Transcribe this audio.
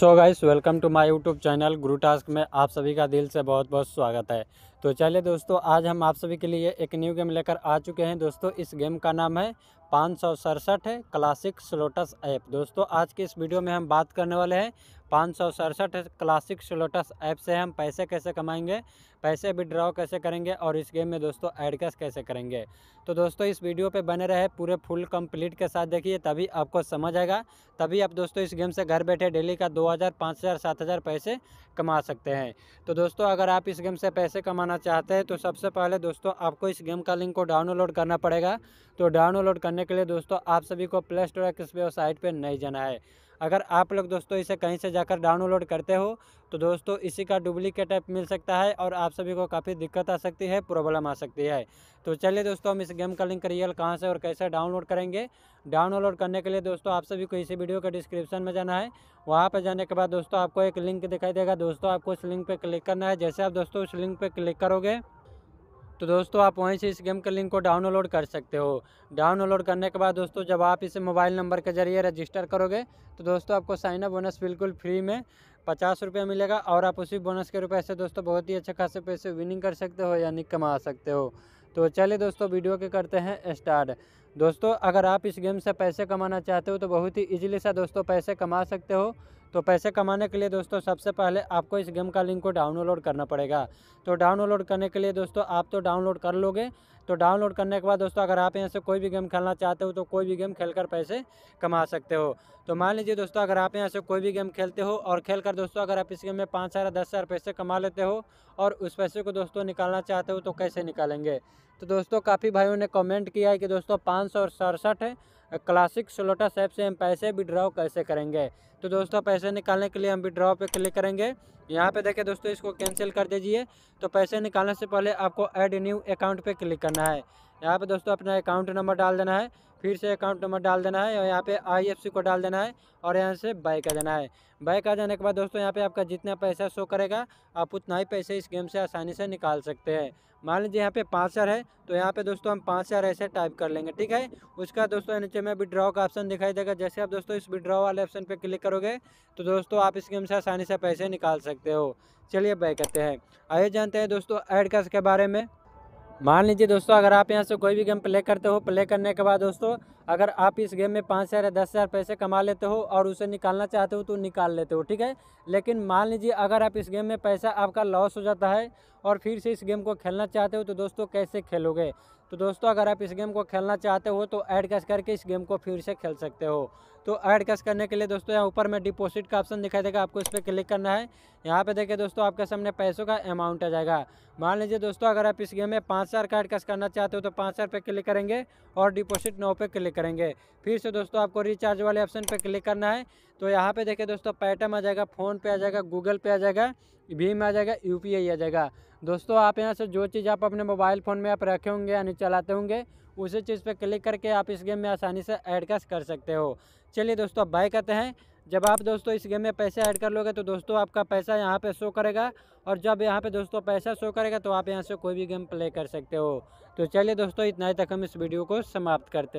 so guys welcome to my YouTube channel Guru task में आप सभी का दिल से बहुत बहुत स्वागत है तो चलिए दोस्तों आज हम आप सभी के लिए एक न्यू गेम लेकर आ चुके हैं दोस्तों इस गेम का नाम है पाँच सौ सड़सठ है क्लासिक स्लोटस ऐप दोस्तों आज के इस वीडियो में हम बात करने वाले हैं पाँच सौ सड़सठ क्लासिक स्लोटस ऐप से हम पैसे कैसे कमाएंगे पैसे विड्रॉ कैसे करेंगे और इस गेम में दोस्तों ऐड कैसे करेंगे तो दोस्तों इस वीडियो पे बने रहे पूरे फुल कंप्लीट के साथ देखिए तभी आपको समझ आएगा तभी आप दोस्तों इस गेम से घर बैठे डेली का दो हज़ार पाँच हज़ार सात हज़ार पैसे कमा सकते हैं तो दोस्तों अगर आप इस गेम से पैसे कमाना पाना चाहते हैं तो सबसे पहले दोस्तों आपको इस गेम का लिंक को डाउनलोड करना पड़ेगा तो डाउनलोड करने के लिए दोस्तों आप सभी को प्ले स्टोर या किस वेबसाइट पर नहीं जाना है अगर आप लोग दोस्तों इसे कहीं से जाकर डाउनलोड करते हो तो दोस्तों इसी का डुप्लीकेट ऐप मिल सकता है और आप सभी को काफ़ी दिक्कत आ सकती है प्रॉब्लम आ सकती है तो चलिए दोस्तों हम इस गेम का लिंक रियल कहाँ से और कैसे डाउनलोड करेंगे डाउनलोड करने के लिए दोस्तों आप सभी को इसी वीडियो के डिस्क्रिप्शन में जाना है वहाँ पर जाने के बाद दोस्तों आपको एक लिंक दिखाई देगा दोस्तों आपको उस लिंक पर क्लिक करना है जैसे आप दोस्तों उस लिंक पर क्लिक करोगे तो दोस्तों आप वहीं से इस गेम का लिंक को डाउनलोड कर सकते हो डाउनलोड करने के बाद दोस्तों जब आप इसे मोबाइल नंबर के जरिए रजिस्टर करोगे तो दोस्तों आपको साइन अप बोनस बिल्कुल फ्री में पचास रुपये मिलेगा और आप उसी बोनस के रुपए से दोस्तों बहुत ही अच्छे खासे पैसे विनिंग कर सकते हो यानी कमा सकते हो तो चलिए दोस्तों वीडियो के करते हैं स्टार्ट दोस्तों अगर आप इस गेम से पैसे कमाना चाहते हो तो बहुत ही ईजिली से दोस्तों पैसे कमा सकते हो तो पैसे कमाने के लिए दोस्तों सबसे पहले आपको इस गेम का लिंक को डाउनलोड करना पड़ेगा तो डाउनलोड करने के लिए दोस्तों आप तो डाउनलोड कर लोगे तो डाउनलोड करने के बाद दोस्तों अगर आप यहाँ से कोई भी गेम खेलना चाहते हो तो कोई भी गेम खेलकर पैसे कमा सकते हो तो मान लीजिए दोस्तों अगर आप यहाँ से कोई भी गेम खेलते हो और खेल कर दोस्तों अगर आप इस गेम में पाँच हज़ार दस हज़ार पैसे कमा लेते हो और उस पैसे को दोस्तों निकालना चाहते हो तो कैसे निकालेंगे तो दोस्तों काफ़ी भाइयों ने कमेंट किया है कि दोस्तों पाँच सौ सड़सठ क्लासिक सोलोटा ऐप से हम पैसे विड्रॉ कैसे करेंगे तो दोस्तों पैसे निकालने के लिए हम विड्रॉ पे क्लिक करेंगे यहाँ पे देखें दोस्तों इसको कैंसिल कर दीजिए तो पैसे निकालने से पहले आपको ऐड न्यू अकाउंट पे क्लिक करना है यहाँ पे दोस्तों अपना अकाउंट नंबर डाल देना है फिर से अकाउंट नंबर डाल देना है और यहाँ पे आईएफसी को डाल देना है और यहाँ से बाय कर देना है बाय कर देने के बाद दोस्तों यहाँ पे आपका जितना पैसा शो करेगा आप उतना ही पैसे इस गेम से आसानी से निकाल सकते हैं मान लीजिए यहाँ पे पाँच हज़ार है तो यहाँ पे दोस्तों हम पाँच हज़ार ऐसे टाइप कर लेंगे ठीक है उसका दोस्तों नीचे में विड्रॉ का ऑप्शन दिखाई देगा जैसे आप दोस्तों इस विड्रॉ वाले ऑप्शन पर क्लिक करोगे तो दोस्तों आप इस गेम से आसानी से पैसे निकाल सकते हो चलिए बाय करते हैं आइए जानते हैं दोस्तों एड कास्ट के बारे में मान लीजिए दोस्तों अगर आप यहाँ से कोई भी गेम प्ले करते हो प्ले करने के बाद दोस्तों अगर आप इस गेम में पाँच हज़ार या दस हज़ार पैसे कमा लेते हो और उसे निकालना चाहते हो तो निकाल लेते हो ठीक है लेकिन मान लीजिए अगर आप इस गेम में पैसा आपका लॉस हो जाता है और फिर से इस गेम को खेलना चाहते हो तो दोस्तों कैसे खेलोगे तो दोस्तों अगर आप इस गेम को खेलना चाहते हो तो ऐड कैश करके इस गेम को फिर से खेल सकते हो तो ऐड कैश करने के लिए दोस्तों यहाँ ऊपर में डिपॉजिट का ऑप्शन दिखाई देगा आपको इस पर क्लिक करना है यहाँ पे देखिए दोस्तों आपके सामने पैसों का अमाउंट आ जाएगा मान लीजिए दोस्तों अगर आप इस गेम में पाँच हज़ार का ऐड कैश करना चाहते हो तो पाँच हज़ार पे क्लिक करेंगे और डिपॉजिट नौ पे क्लिक करेंगे फिर से दोस्तों आपको रिचार्ज वाले ऑप्शन पर क्लिक करना है तो यहाँ पे देखिए दोस्तों पैटम आ जाएगा फ़ोन पे आ जाएगा गूगल पे आ जाएगा भीम आ जाएगा यू आ जाएगा दोस्तों आप यहाँ से जो चीज़ आप अपने मोबाइल फ़ोन में आप रखे होंगे यानी चलाते होंगे उसी चीज़ पर क्लिक करके आप इस गेम में आसानी से ऐड कर सकते हो चलिए दोस्तों अब बाय करते हैं जब आप दोस्तों इस गेम में पैसे ऐड कर लोगे तो दोस्तों आपका पैसा यहाँ पे शो करेगा और जब यहाँ पे दोस्तों पैसा शो करेगा तो आप यहाँ से कोई भी गेम प्ले कर सकते हो तो चलिए दोस्तों इतना ही तक हम इस वीडियो को समाप्त करते हैं